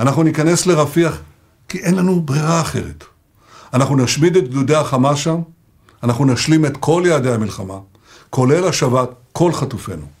אנחנו ניכנס לרפיח, כי אין לנו ברירה אחרת. אנחנו נשמיד את גדודי החמה שם, אנחנו נשלים את כל יעדי המלחמה, כולל השבת כל חטופינו.